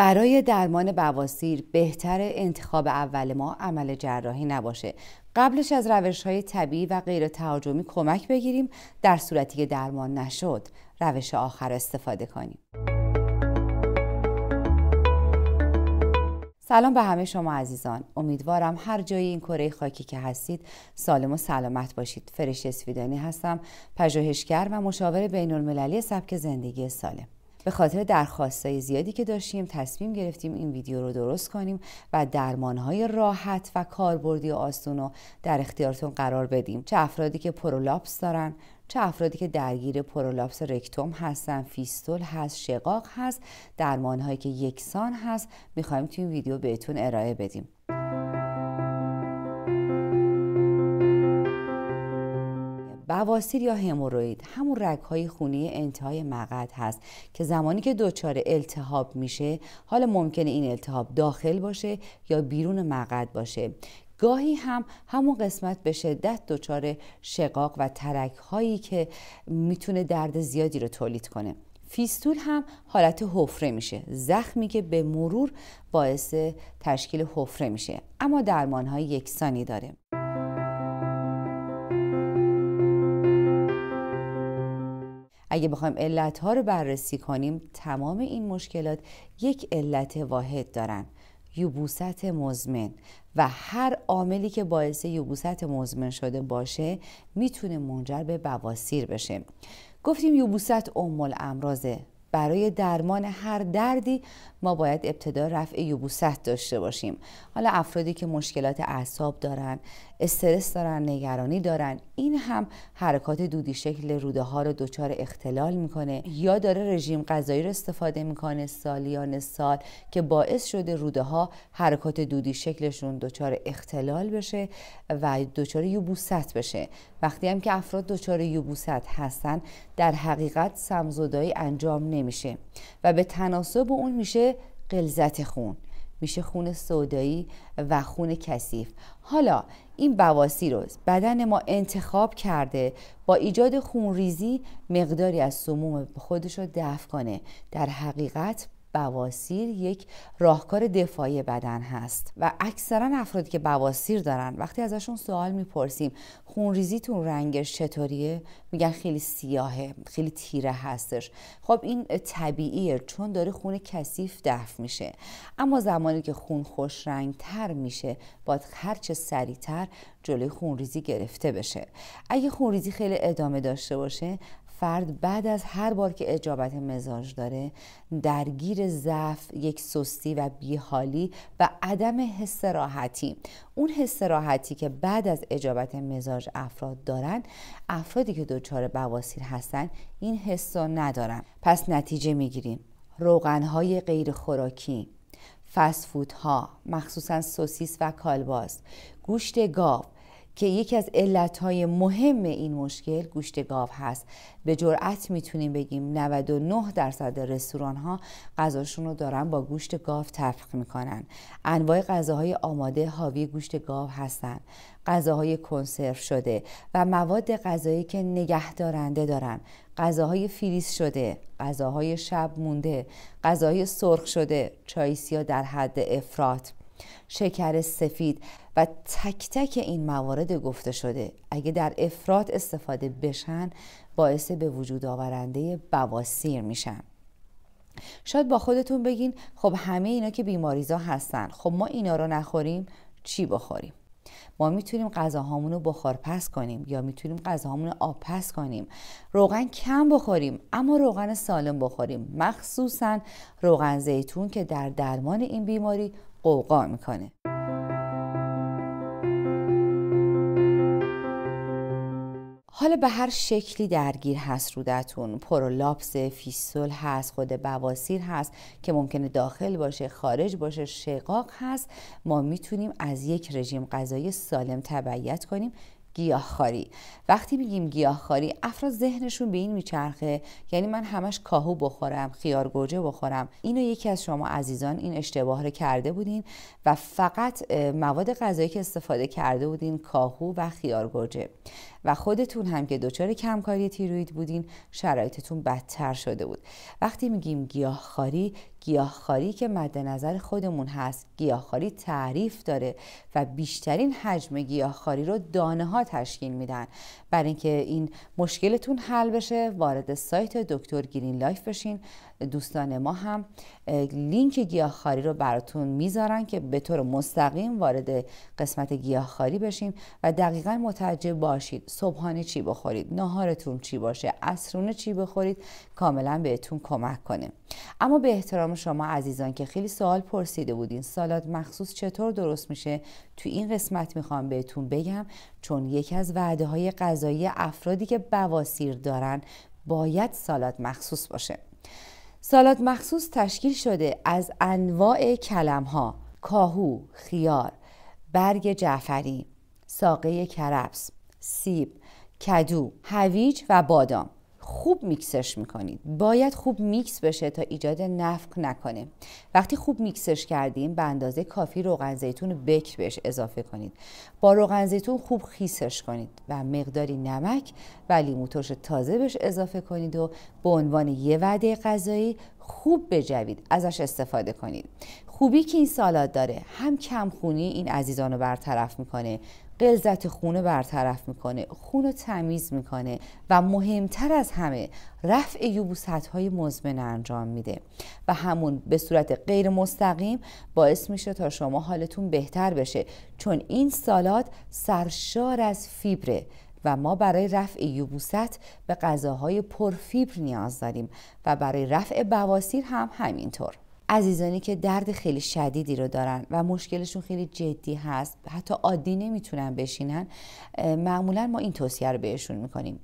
برای درمان بواسیر بهتر انتخاب اول ما عمل جراحی نباشه قبلش از روش های طبیعی و غیر تهاجمی کمک بگیریم در صورتی که درمان نشد روش آخر استفاده کنیم سلام به همه شما عزیزان امیدوارم هر جای این کره خاکی که هستید سالم و سلامت باشید فرش اسفیدانی هستم پژوهشگر و مشاور بین المللی سبک زندگی سالم به خاطر های زیادی که داشتیم تصمیم گرفتیم این ویدیو رو درست کنیم و های راحت و کاربردی و آسون رو در اختیارتون قرار بدیم چه افرادی که پرولاپس دارن چه افرادی که درگیر پرولاپس رکتوم هستن فیستول هست شقاق هست درمانهایی که یکسان هست میخوایم تو این ویدیو بهتون ارائه بدیم بواسیر یا هموروید همون رگهای خونی انتهای مقد هست که زمانی که دچار التهاب میشه حالا ممکنه این التهاب داخل باشه یا بیرون مقد باشه گاهی هم همون قسمت به شدت دچار شقاق و ترک هایی که میتونه درد زیادی رو تولید کنه فیستول هم حالت حفره میشه زخمی که به مرور باعث تشکیل حفره میشه اما درمان های یکسانی داره اگه بخوایم علتها رو بررسی کنیم تمام این مشکلات یک علت واحد دارن یوبوست مزمن و هر عاملی که باعث یوبوست مزمن شده باشه میتونه منجر به بواسیر بشه گفتیم یوبوست ام امرازه برای درمان هر دردی ما باید ابتدا رفع یوبوست داشته باشیم حالا افرادی که مشکلات اعصاب دارن استرس دارن نگرانی دارن این هم حرکات دودی شکل روده ها رو دچار اختلال میکنه یا داره رژیم غذایی رو استفاده میکنه سالیان سال که باعث شده روده ها حرکات دودی شکلشون دچار اختلال بشه و دچار یوبوست بشه وقتی هم که افراد دچار یوبوست هستن در حقیقت سمزدایی انجام نمیشه و به تناسب اون میشه قلزت خون میشه خون سودایی و خون کثیف حالا این بواسی رو بدن ما انتخاب کرده با ایجاد خونریزی مقداری از سموم خودش رو دفع کنه در حقیقت بواسیر یک راهکار دفاعی بدن هست و اکثرا افرادی که بواسیر دارن وقتی ازشون سوال میپرسیم خونریزیتون رنگش چطوریه میگن خیلی سیاهه خیلی تیره هستش خب این طبیعیه چون داره خون کثیف دفع میشه اما زمانی که خون خوش رنگ تر میشه باید هرچه سریعتر جلوی خونریزی گرفته بشه اگه خونریزی خیلی ادامه داشته باشه فرد بعد از هر بار که اجابت مزاج داره درگیر ضعف یک سستی و بیحالی و عدم حس راحتی اون حس راحتی که بعد از اجابت مزاج افراد دارن افرادی که دچار بواسیر هستن این حس را ندارن پس نتیجه میگیریم روغنهای غیر خوراکی فسفوت ها مخصوصا سوسیس و کالباس گوشت گاو که یکی از علتهای مهم این مشکل گوشت گاو هست به جرأت میتونیم بگیم 99 درصد رستوران ها غذاشون رو دارن با گوشت گاو تفق میکنن انواع غذاهای آماده حاوی گوشت گاو هستن غذاهای کنسرو شده و مواد غذایی که نگه دارنده دارن غذاهای فریز شده غذاهای شب مونده غذاهای سرخ شده چایسی ها در حد افراد شکر سفید و تک تک این موارد گفته شده اگه در افراد استفاده بشن باعث به وجود آورنده بواسیر میشن شاید با خودتون بگین خب همه اینا که بیماریزا هستن خب ما اینا رو نخوریم چی بخوریم ما میتونیم غذاهامون رو بخارپس کنیم یا میتونیم غذاهامون رو آب پس کنیم روغن کم بخوریم اما روغن سالم بخوریم مخصوصا روغن زیتون که در درمان این بیماری قوقا میکنه حالا به هر شکلی درگیر هست رودتون پرولاپس فیسول هست خود بواسیر هست که ممکنه داخل باشه خارج باشه شقاق هست ما میتونیم از یک رژیم غذایی سالم تبعیت کنیم گیاهخواری وقتی میگیم گیاهخواری افراد ذهنشون به این میچرخه یعنی من همش کاهو بخورم خیار گوجه بخورم اینو یکی از شما عزیزان این اشتباه رو کرده بودین و فقط مواد غذایی که استفاده کرده بودین کاهو و خیار گوجه و خودتون هم که دچار کمکاری تیروید بودین شرایطتون بدتر شده بود وقتی میگیم گیاهخواری گیاهخواری که مد نظر خودمون هست گیاهخواری تعریف داره و بیشترین حجم گیاهخواری رو دانه ها تشکیل میدن برای اینکه این مشکلتون حل بشه وارد سایت دکتر گرین لایف بشین دوستان ما هم لینک گیاهخواری رو براتون میذارن که به طور مستقیم وارد قسمت گیاهخواری بشین و دقیقا متوجه باشید صبحانه چی بخورید ناهارتون چی باشه عصرونه چی بخورید کاملا بهتون کمک کنه اما به احترام شما عزیزان که خیلی سوال پرسیده بودین سالاد مخصوص چطور درست میشه تو این قسمت میخوام بهتون بگم چون یکی از وعده های غذایی افرادی که بواسیر دارن باید سالاد مخصوص باشه سالاد مخصوص تشکیل شده از انواع کلم ها کاهو، خیار، برگ جعفری، ساقه کرفس. سیب کدو هویج و بادام خوب میکسش میکنید باید خوب میکس بشه تا ایجاد نفق نکنه وقتی خوب میکسش کردیم به اندازه کافی روغن زیتون بکر بهش اضافه کنید با روغن زیتون خوب خیسش کنید و مقداری نمک و لیمو ترش تازه بهش اضافه کنید و به عنوان یه وعده غذایی خوب بجوید ازش استفاده کنید خوبی که این سالاد داره هم کمخونی این عزیزان رو برطرف میکنه قلزت رو برطرف میکنه خون رو تمیز میکنه و مهمتر از همه رفع یوبوست های مزمن انجام میده و همون به صورت غیر مستقیم باعث میشه تا شما حالتون بهتر بشه چون این سالاد سرشار از فیبره و ما برای رفع یوبوست به غذاهای پرفیبر نیاز داریم و برای رفع بواسیر هم همینطور عزیزانی که درد خیلی شدیدی رو دارن و مشکلشون خیلی جدی هست حتی عادی نمیتونن بشینن معمولا ما این توصیه رو بهشون میکنیم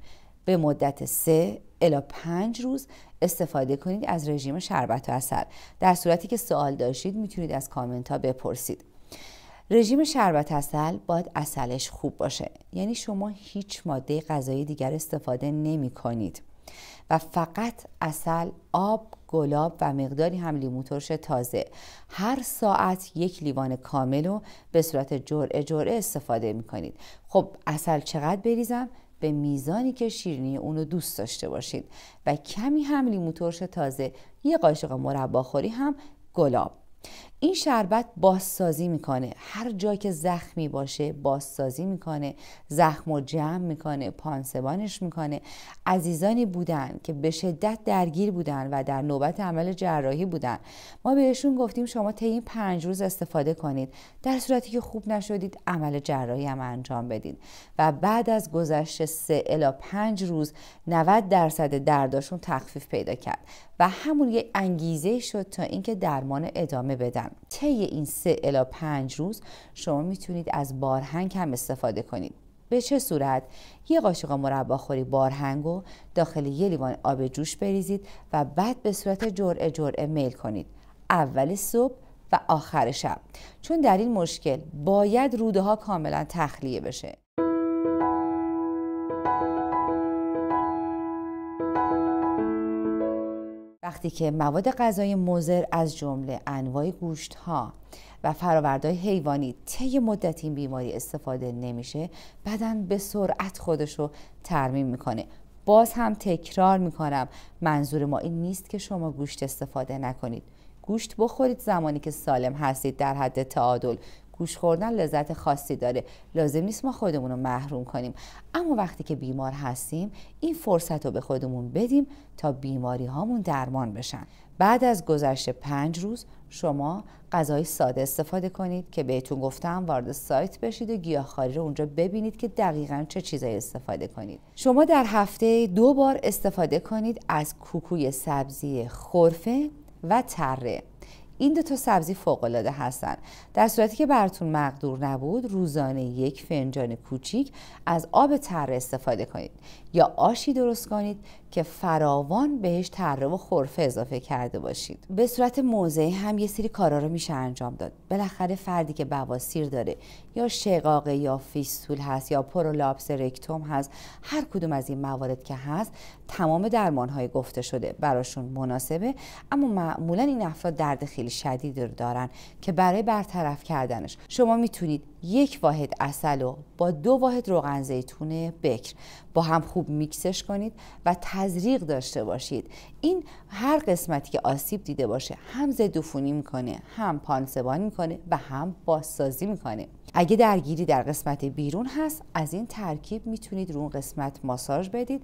به مدت سه الا پنج روز استفاده کنید از رژیم شربت و اصل در صورتی که سوال داشتید میتونید از کامنت ها بپرسید رژیم شربت اصل باید اصلش خوب باشه یعنی شما هیچ ماده غذایی دیگر استفاده نمی کنید و فقط اصل آب گلاب و مقداری هم لیمو ترش تازه هر ساعت یک لیوان کامل رو به صورت جرعه جرعه استفاده می کنید خب اصل چقدر بریزم به میزانی که شیرینی اونو دوست داشته باشید و کمی هم لیمو ترش تازه یه قاشق مرباخوری هم گلاب این شربت بازسازی میکنه هر جا که زخمی باشه بازسازی میکنه زخم و جمع میکنه پانسبانش میکنه عزیزانی بودن که به شدت درگیر بودن و در نوبت عمل جراحی بودن ما بهشون گفتیم شما تا این پنج روز استفاده کنید در صورتی که خوب نشدید عمل جراحی هم انجام بدید و بعد از گذشت سه الا پنج روز 90 درصد درداشون تخفیف پیدا کرد و همون یه انگیزه شد تا اینکه درمان ادامه بدن طی این سه الا پنج روز شما میتونید از بارهنگ هم استفاده کنید به چه صورت یه قاشق مرباخوری بارهنگ و داخل یه لیوان آب جوش بریزید و بعد به صورت جرعه جرعه میل کنید اول صبح و آخر شب چون در این مشکل باید روده ها کاملا تخلیه بشه وقتی که مواد غذایی مزر از جمله انواع گوشت ها و فراوردهای حیوانی طی مدت این بیماری استفاده نمیشه بدن به سرعت خودش رو ترمیم میکنه باز هم تکرار میکنم منظور ما این نیست که شما گوشت استفاده نکنید گوشت بخورید زمانی که سالم هستید در حد تعادل گوش خوردن لذت خاصی داره لازم نیست ما خودمون رو محروم کنیم اما وقتی که بیمار هستیم این فرصت رو به خودمون بدیم تا بیماری هامون درمان بشن بعد از گذشت پنج روز شما غذای ساده استفاده کنید که بهتون گفتم وارد سایت بشید و گیاهخواری رو اونجا ببینید که دقیقا چه چیزایی استفاده کنید شما در هفته دو بار استفاده کنید از کوکوی سبزی خرفه و تره این دو تا سبزی العاده هستن در صورتی که براتون مقدور نبود روزانه یک فنجان کوچیک از آب تره استفاده کنید یا آشی درست کنید که فراوان بهش تره و خرفه اضافه کرده باشید به صورت موضعی هم یه سری کارا رو میشه انجام داد بالاخره فردی که بواسیر داره یا شقاقه یا فیستول هست یا پرولاپس رکتوم هست هر کدوم از این موارد که هست تمام درمان گفته شده براشون مناسبه اما معمولا این افراد درد خیلی شدید شدیدی رو دارن که برای برطرف کردنش شما میتونید یک واحد اصل و با دو واحد روغن زیتون بکر با هم خوب میکسش کنید و تزریق داشته باشید این هر قسمتی که آسیب دیده باشه هم زدوفونی میکنه هم پانسبان میکنه و هم بازسازی میکنه اگه درگیری در قسمت بیرون هست از این ترکیب میتونید رو اون قسمت ماساژ بدید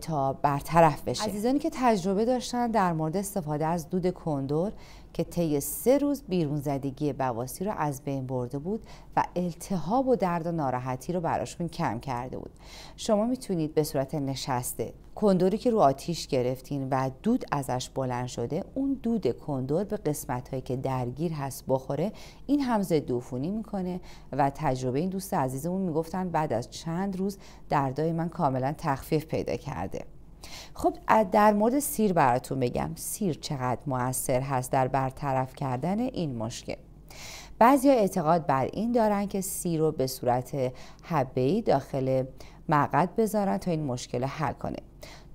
تا برطرف بشه عزیزانی که تجربه داشتن در مورد استفاده از دود کندور که طی سه روز بیرون زدگی بواسی رو از بین برده بود و التهاب و درد و ناراحتی رو براشون کم کرده بود شما میتونید به صورت نشسته کندوری که رو آتیش گرفتین و دود ازش بلند شده اون دود کندور به قسمت هایی که درگیر هست بخوره این هم ضد عفونی میکنه و تجربه این دوست عزیزمون میگفتن بعد از چند روز دردای من کاملا تخفیف پیدا کرده خب در مورد سیر براتون بگم سیر چقدر موثر هست در برطرف کردن این مشکل بعضی اعتقاد بر این دارن که سی رو به صورت حبهی داخل مقد بذارن تا این مشکل حل کنه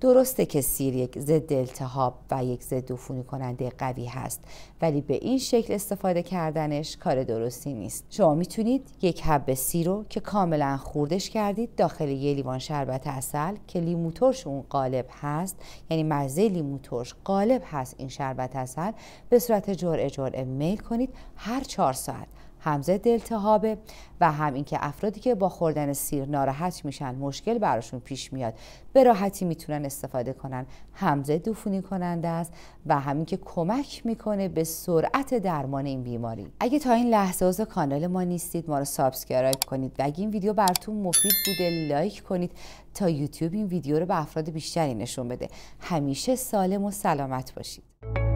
درسته که سیر یک ضد التهاب و یک ضد عفونی کننده قوی هست ولی به این شکل استفاده کردنش کار درستی نیست شما میتونید یک حب سیر رو که کاملا خوردش کردید داخل یه لیوان شربت اصل که لیموترش اون قالب هست یعنی مزه لیموترش قالب هست این شربت اصل به صورت جرعه جرعه میل کنید هر چهار ساعت همزه دلتهابه و هم اینکه افرادی که با خوردن سیر ناراحت میشن مشکل براشون پیش میاد به راحتی میتونن استفاده کنن همزه دوفونی کننده است و همین که کمک میکنه به سرعت درمان این بیماری اگه تا این لحظه از کانال ما نیستید ما رو سابسکرایب کنید و اگه این ویدیو براتون مفید بوده لایک کنید تا یوتیوب این ویدیو رو به افراد بیشتری نشون بده همیشه سالم و سلامت باشید